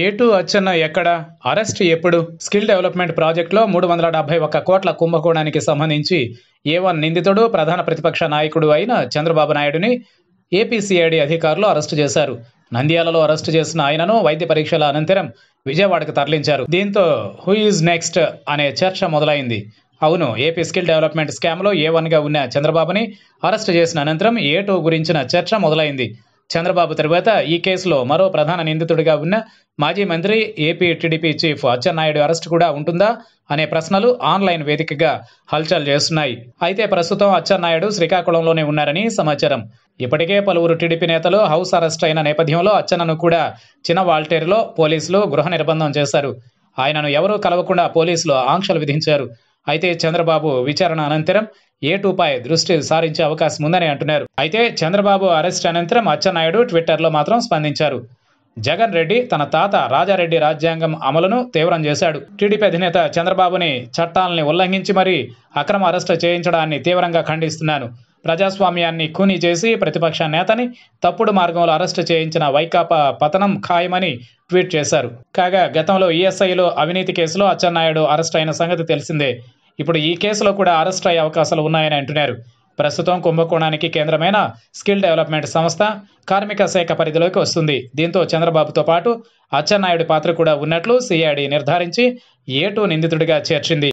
ఏ two Atchanna ఎక్కడ arrest ఎప్పుడు skill development ప్రాజెక్టులో మూడు వందల డెబ్బై ఒక్క కోట్ల కుంభకోణానికి సంబంధించి ఏ వన్ నిందితుడు ప్రధాన ప్రతిపక్ష నాయకుడు అయిన చంద్రబాబు నాయుడుని ఏపీసీఐడి అధికారులు అరెస్టు చేశారు నంద్యాలలో అరెస్టు చేసిన ఆయనను వైద్య పరీక్షల అనంతరం విజయవాడకు తరలించారు దీంతో హూ ఈజ్ నెక్స్ట్ అనే చర్చ మొదలైంది అవును ఏపీ స్కిల్ డెవలప్మెంట్ స్కామ్లో ఏ వన్గా ఉన్న చంద్రబాబుని అరెస్టు చేసిన అనంతరం ఏ టూ గురించిన చర్చ మొదలైంది చంద్రబాబు తరువాత ఈ కేసులో మరో ప్రధాన నిందితుడిగా ఉన్న మాజీ మంత్రి AP TDP chief Atchannaidu arrest కూడా ఉంటుందా అనే ప్రశ్నలు ఆన్లైన్ వేదికగా హల్చల్ చేస్తున్నాయి అయితే ప్రస్తుతం అచ్చెన్నాయుడు శ్రీకాకుళంలోనే ఉన్నారని సమాచారం ఇప్పటికే పలువురు టీడీపీ నేతలు హౌస్ అరెస్ట్ అయిన నేపథ్యంలో అచ్చెన్నను కూడా చిన్న వాల్టేరులో పోలీసులు గృహ నిర్బంధం చేశారు ఆయనను ఎవరూ కలవకుండా పోలీసులు ఆంక్షలు విధించారు అయితే చంద్రబాబు విచారణ అనంతరం ఏటూపై దృష్టి సారించే అవకాశం ఉందని అంటున్నారు అయితే చంద్రబాబు అరెస్ట్ అనంతరం అచ్చెన్నాయుడు ట్విట్టర్లో మాత్రం స్పందించారు జగన్ రెడ్డి తన తాత రాజారెడ్డి రాజ్యాంగం అమలును తీవ్రం చేశాడు టీడీపీ అధినేత చంద్రబాబుని చట్టాలని ఉల్లంఘించి మరీ అక్రమ అరెస్టు చేయించడాన్ని తీవ్రంగా ఖండిస్తున్నాను ప్రజాస్వామ్యాన్ని ఖూనీ చేసి ప్రతిపక్ష నేతని తప్పుడు మార్గంలో అరెస్టు చేయించిన వైకాపా పతనం ఖాయమని ట్వీట్ చేశారు కాగా గతంలో ఈఎస్ఐలో అవినీతి కేసులో అచ్చెన్నాయుడు అరెస్ట్ అయిన సంగతి తెలిసిందే ఇప్పుడు ఈ కేసులో కూడా అరెస్ట్ అయ్యే అవకాశాలు ఉన్నాయని అంటున్నారు ప్రస్తుతం కుంభకోణానికి కేంద్రమైన స్కిల్ డెవలప్మెంట్ సంస్థ కార్మిక శాఖ పరిధిలోకి వస్తుంది దీంతో చంద్రబాబుతో పాటు అచ్చెన్నాయుడి పాత్ర కూడా ఉన్నట్లు సిఐడి నిర్ధారించి ఏటూ నిందితుడిగా చేర్చింది